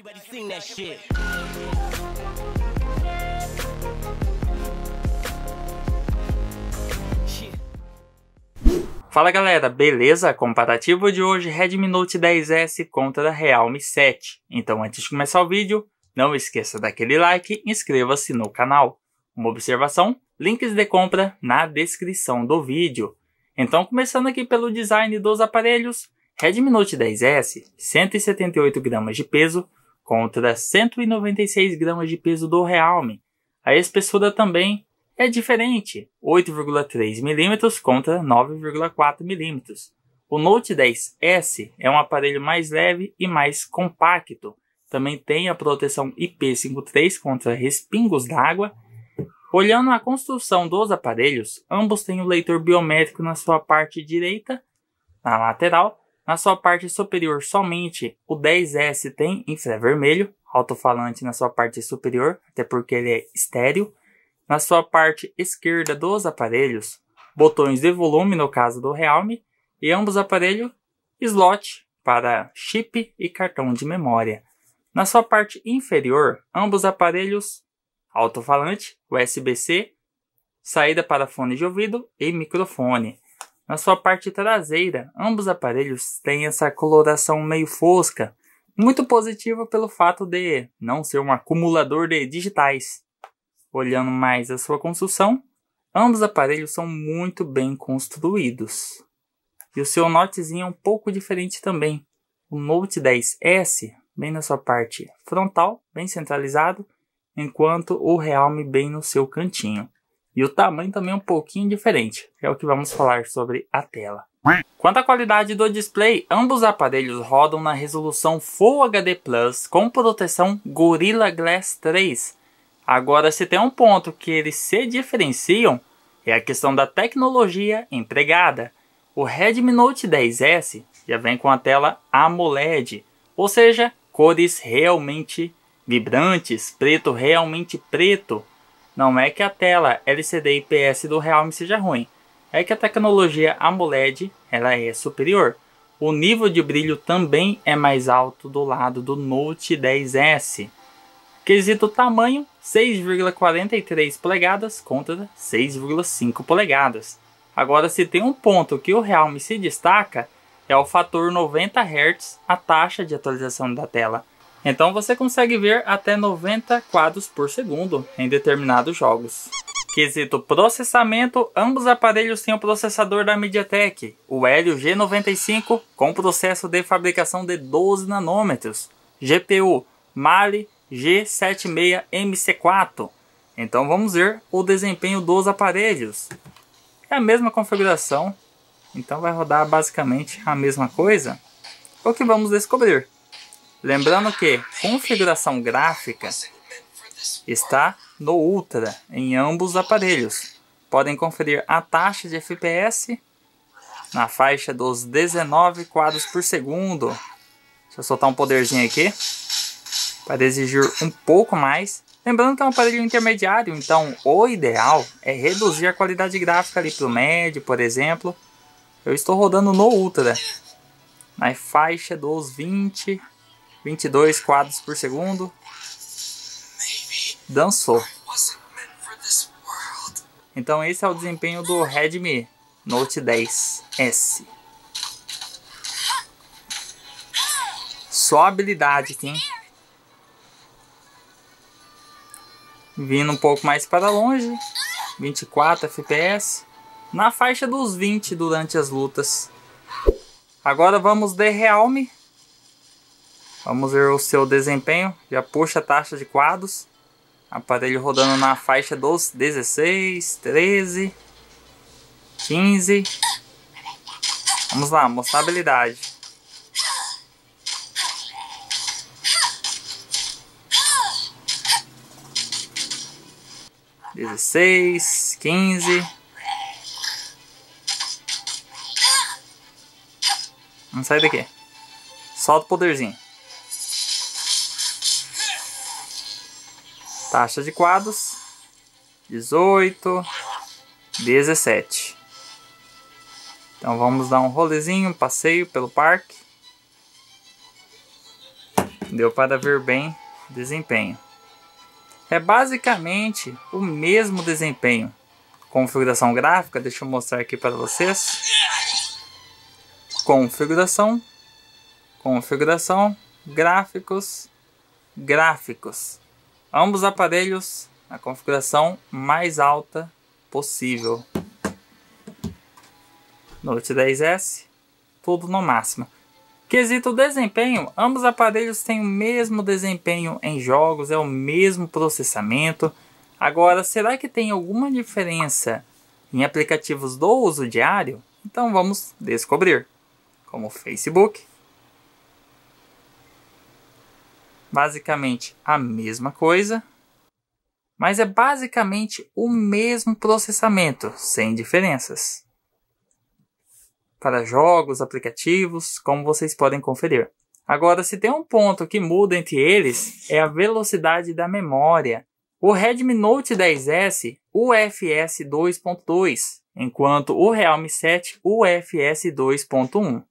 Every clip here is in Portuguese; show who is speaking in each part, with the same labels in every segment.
Speaker 1: Everybody sing that shit. Fala galera, beleza? Comparativo de hoje Redmi Note 10S contra a Realme 7. Então antes de começar o vídeo, não esqueça daquele like e inscreva-se no canal. Uma observação, links de compra na descrição do vídeo. Então começando aqui pelo design dos aparelhos, Redmi Note 10S, 178 gramas de peso, contra 196 gramas de peso do Realme. A espessura também é diferente, 8,3 mm contra 9,4 mm. O Note 10S é um aparelho mais leve e mais compacto. Também tem a proteção IP53 contra respingos d'água. Olhando a construção dos aparelhos, ambos têm o um leitor biométrico na sua parte direita, na lateral, na sua parte superior somente, o 10S tem infravermelho, alto-falante na sua parte superior, até porque ele é estéreo. Na sua parte esquerda dos aparelhos, botões de volume no caso do Realme, e ambos aparelhos, slot para chip e cartão de memória. Na sua parte inferior, ambos aparelhos, alto-falante, USB-C, saída para fone de ouvido e microfone. Na sua parte traseira, ambos aparelhos têm essa coloração meio fosca, muito positiva pelo fato de não ser um acumulador de digitais. Olhando mais a sua construção, ambos aparelhos são muito bem construídos. E o seu notezinho é um pouco diferente também. O Note 10S, bem na sua parte frontal, bem centralizado, enquanto o Realme bem no seu cantinho. E o tamanho também é um pouquinho diferente, é o que vamos falar sobre a tela. Quanto à qualidade do display, ambos aparelhos rodam na resolução Full HD Plus com proteção Gorilla Glass 3. Agora, se tem um ponto que eles se diferenciam, é a questão da tecnologia empregada. O Redmi Note 10S já vem com a tela AMOLED, ou seja, cores realmente vibrantes, preto realmente preto, não é que a tela LCD IPS do Realme seja ruim, é que a tecnologia AMOLED ela é superior. O nível de brilho também é mais alto do lado do Note 10S. Quesito tamanho, 6,43 polegadas contra 6,5 polegadas. Agora, se tem um ponto que o Realme se destaca, é o fator 90 Hz, a taxa de atualização da tela. Então você consegue ver até 90 quadros por segundo em determinados jogos. Quesito processamento, ambos aparelhos têm o processador da MediaTek, o Helio G95 com processo de fabricação de 12 nanômetros, GPU Mali G76MC4. Então vamos ver o desempenho dos aparelhos. É a mesma configuração, então vai rodar basicamente a mesma coisa. O que vamos descobrir? Lembrando que configuração gráfica está no Ultra em ambos os aparelhos. Podem conferir a taxa de FPS na faixa dos 19 quadros por segundo. Deixa eu soltar um poderzinho aqui para exigir um pouco mais. Lembrando que é um aparelho intermediário, então o ideal é reduzir a qualidade gráfica ali para o médio, por exemplo. Eu estou rodando no Ultra, na faixa dos 20 22 quadros por segundo. Dançou. Então esse é o desempenho do Redmi Note 10S. Só habilidade aqui, hein? Vindo um pouco mais para longe. 24 FPS. Na faixa dos 20 durante as lutas. Agora vamos de Realme Vamos ver o seu desempenho. Já puxa a taxa de quadros. Aparelho rodando na faixa dos 16, 13, 15. Vamos lá, mostrar habilidade. Dezesseis, quinze. Não sai daqui. Solta o poderzinho. Taxa de quadros, 18, 17. Então vamos dar um rolezinho, um passeio pelo parque. Deu para ver bem o desempenho. É basicamente o mesmo desempenho. Configuração gráfica, deixa eu mostrar aqui para vocês. Configuração, configuração, gráficos, gráficos. Ambos aparelhos na configuração mais alta possível. Note 10S, tudo no máximo. Quesito desempenho, ambos aparelhos têm o mesmo desempenho em jogos, é o mesmo processamento. Agora, será que tem alguma diferença em aplicativos do uso diário? Então vamos descobrir, como Facebook, basicamente a mesma coisa, mas é basicamente o mesmo processamento, sem diferenças. Para jogos, aplicativos, como vocês podem conferir. Agora, se tem um ponto que muda entre eles, é a velocidade da memória. O Redmi Note 10S UFS 2.2, enquanto o Realme 7 UFS 2.1.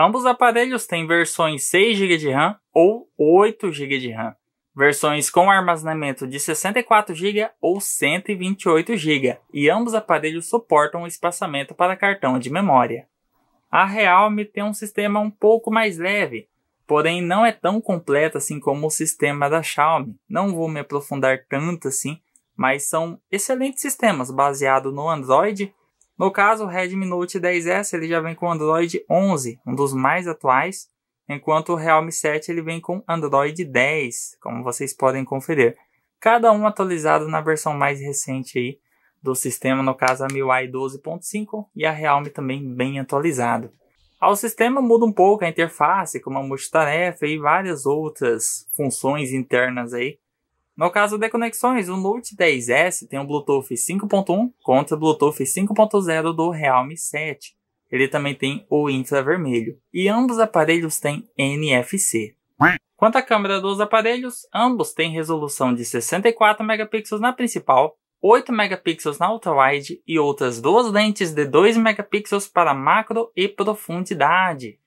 Speaker 1: Ambos aparelhos têm versões 6 GB de RAM ou 8 GB de RAM, versões com armazenamento de 64 GB ou 128 GB, e ambos aparelhos suportam o espaçamento para cartão de memória. A Realme tem um sistema um pouco mais leve, porém não é tão completo assim como o sistema da Xiaomi. Não vou me aprofundar tanto assim, mas são excelentes sistemas baseados no Android no caso, o Redmi Note 10S ele já vem com Android 11, um dos mais atuais, enquanto o Realme 7 ele vem com Android 10, como vocês podem conferir. Cada um atualizado na versão mais recente aí do sistema, no caso a MIUI 12.5 e a Realme também bem atualizado. Ao sistema muda um pouco a interface, como a multitarefa e várias outras funções internas aí no caso de conexões, o Note 10S tem o um Bluetooth 5.1 contra o Bluetooth 5.0 do Realme 7. Ele também tem o infravermelho. E ambos os aparelhos têm NFC. Quanto à câmera dos aparelhos, ambos têm resolução de 64 megapixels na principal, 8 megapixels na ultra-wide e outras duas lentes de 2 megapixels para macro e profundidade.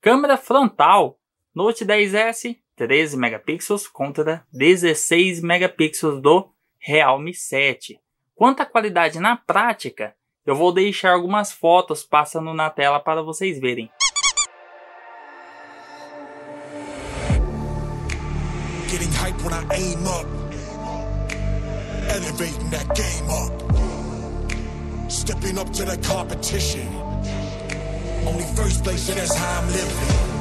Speaker 1: Câmera frontal Note 10S 13 megapixels contra 16 né? megapixels do Realme 7. Quanto à qualidade na prática, eu vou deixar algumas fotos passando na tela para vocês verem. Stepping up to the competition. Only first place, and that's how I'm living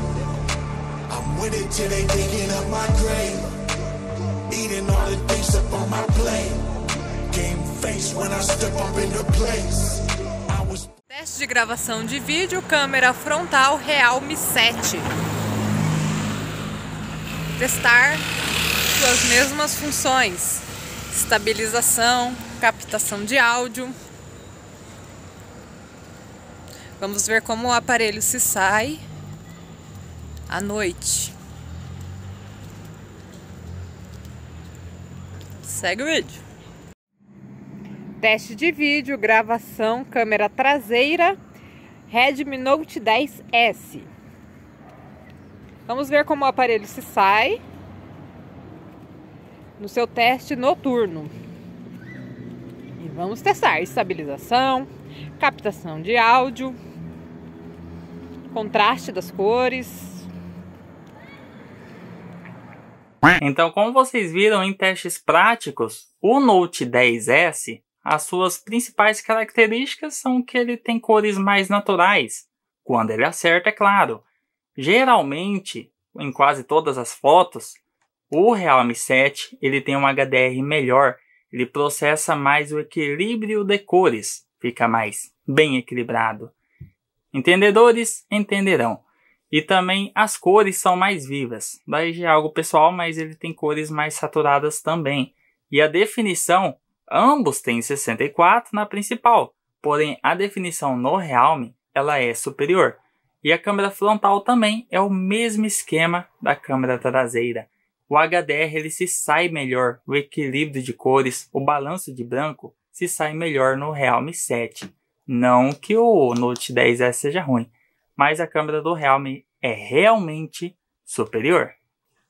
Speaker 1: with it till they digging up my grave. Eating all the things up on my plate. Game face when I step up in the place. Teste de gravação de vídeo, câmera frontal Realme 7. Testar suas mesmas funções: estabilização, captação de áudio. Vamos ver como o aparelho se sai à noite. Segue o vídeo. Teste de vídeo, gravação, câmera traseira, Redmi Note 10S. Vamos ver como o aparelho se sai no seu teste noturno. E vamos testar estabilização, captação de áudio, contraste das cores, Então, como vocês viram em testes práticos, o Note 10S, as suas principais características são que ele tem cores mais naturais, quando ele acerta, é claro. Geralmente, em quase todas as fotos, o Realme 7 ele tem um HDR melhor, ele processa mais o equilíbrio de cores, fica mais bem equilibrado. Entendedores entenderão. E também as cores são mais vivas. Daí já é algo pessoal, mas ele tem cores mais saturadas também. E a definição, ambos têm 64 na principal, porém a definição no Realme ela é superior. E a câmera frontal também é o mesmo esquema da câmera traseira. O HDR ele se sai melhor, o equilíbrio de cores, o balanço de branco se sai melhor no Realme 7. Não que o Note 10S seja ruim, mas a câmera do Realme é realmente superior.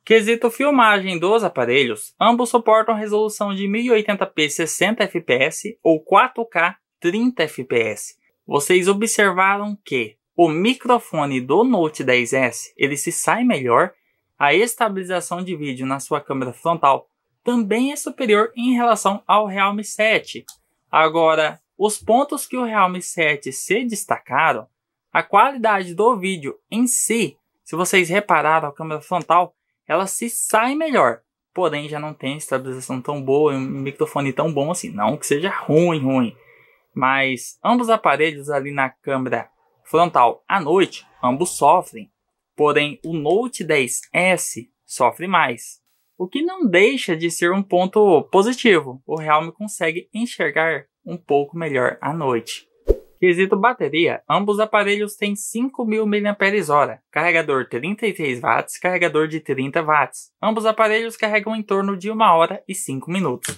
Speaker 1: Quesito filmagem dos aparelhos, ambos suportam resolução de 1080p 60 fps ou 4K 30 fps. Vocês observaram que o microfone do Note 10S ele se sai melhor, a estabilização de vídeo na sua câmera frontal também é superior em relação ao Realme 7. Agora, os pontos que o Realme 7 se destacaram a qualidade do vídeo em si, se vocês repararam, a câmera frontal, ela se sai melhor. Porém, já não tem estabilização tão boa e um microfone tão bom assim. Não que seja ruim, ruim. Mas ambos aparelhos ali na câmera frontal à noite, ambos sofrem. Porém, o Note 10S sofre mais. O que não deixa de ser um ponto positivo. O Realme consegue enxergar um pouco melhor à noite. Quesito bateria, ambos aparelhos têm 5.000 mAh, carregador 33 watts, carregador de 30 watts. Ambos aparelhos carregam em torno de 1 hora e 5 minutos.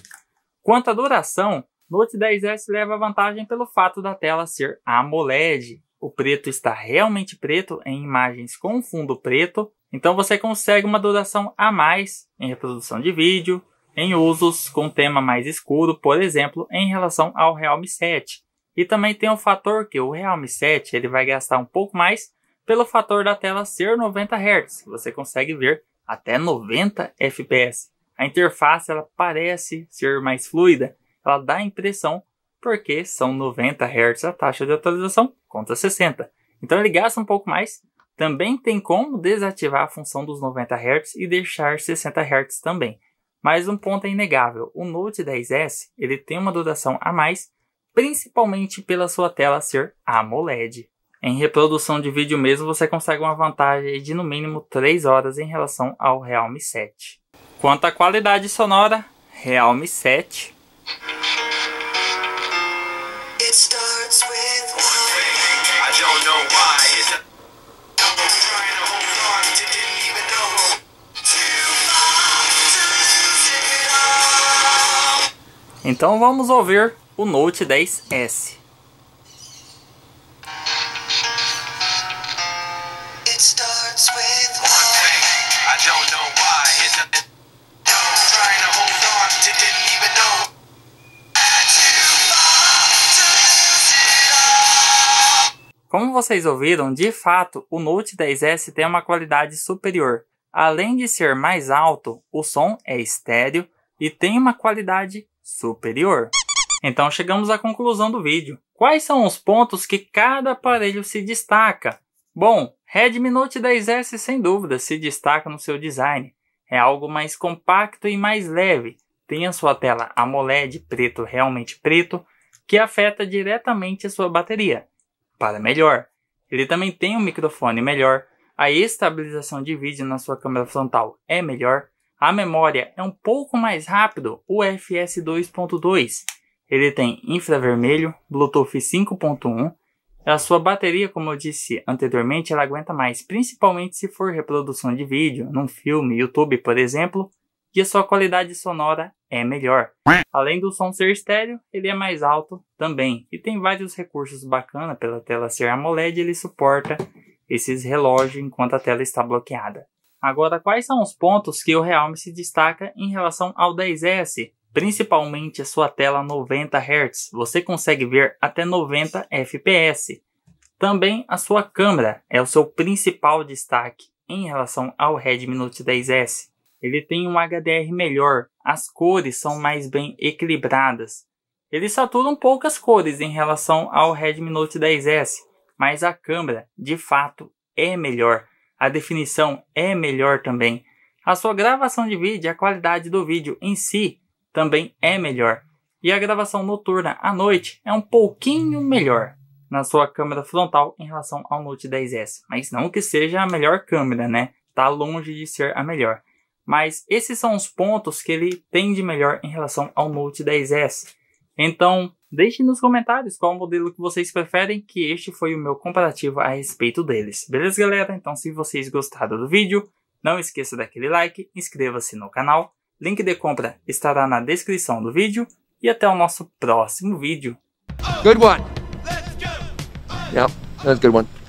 Speaker 1: Quanto à duração, Note 10S leva vantagem pelo fato da tela ser AMOLED. O preto está realmente preto em imagens com fundo preto, então você consegue uma duração a mais em reprodução de vídeo, em usos com tema mais escuro, por exemplo, em relação ao Realme 7. E também tem o fator que o Realme 7 ele vai gastar um pouco mais pelo fator da tela ser 90 Hz. Você consegue ver até 90 FPS. A interface ela parece ser mais fluida, ela dá a impressão porque são 90 Hz a taxa de atualização contra 60. Então ele gasta um pouco mais. Também tem como desativar a função dos 90 Hz e deixar 60 Hz também. Mas um ponto é inegável, o Note 10S ele tem uma duração a mais principalmente pela sua tela ser AMOLED. Em reprodução de vídeo mesmo, você consegue uma vantagem de no mínimo 3 horas em relação ao Realme 7. Quanto à qualidade sonora, Realme 7 Então vamos ouvir o Note 10S. Como vocês ouviram, de fato, o Note 10S tem uma qualidade superior. Além de ser mais alto, o som é estéreo e tem uma qualidade superior. Então chegamos à conclusão do vídeo. Quais são os pontos que cada aparelho se destaca? Bom, Redmi Note 10S sem dúvida se destaca no seu design. É algo mais compacto e mais leve. Tem a sua tela AMOLED preto realmente preto, que afeta diretamente a sua bateria. Para melhor, ele também tem um microfone melhor, a estabilização de vídeo na sua câmera frontal é melhor, a memória é um pouco mais rápido, o FS 2.2, ele tem infravermelho, Bluetooth 5.1. A sua bateria, como eu disse anteriormente, ela aguenta mais, principalmente se for reprodução de vídeo, num filme, YouTube, por exemplo, e a sua qualidade sonora é melhor. Além do som ser estéreo, ele é mais alto também e tem vários recursos bacanas. pela tela ser AMOLED, ele suporta esses relógios enquanto a tela está bloqueada. Agora, quais são os pontos que o Realme se destaca em relação ao 10S? principalmente a sua tela 90 Hz. Você consegue ver até 90 FPS. Também a sua câmera é o seu principal destaque em relação ao Redmi Note 10S. Ele tem um HDR melhor, as cores são mais bem equilibradas. Ele satura um pouco as cores em relação ao Redmi Note 10S, mas a câmera, de fato, é melhor. A definição é melhor também. A sua gravação de vídeo, a qualidade do vídeo em si também é melhor. E a gravação noturna à noite é um pouquinho melhor na sua câmera frontal em relação ao Note 10S. Mas não que seja a melhor câmera, né? está longe de ser a melhor. Mas esses são os pontos que ele tem de melhor em relação ao Note 10S. Então, deixe nos comentários qual modelo que vocês preferem, que este foi o meu comparativo a respeito deles. Beleza, galera? Então, se vocês gostaram do vídeo, não esqueça daquele like, inscreva-se no canal Link de compra estará na descrição do vídeo e até o nosso próximo vídeo. Good one. Let's go. Yeah, that's good one.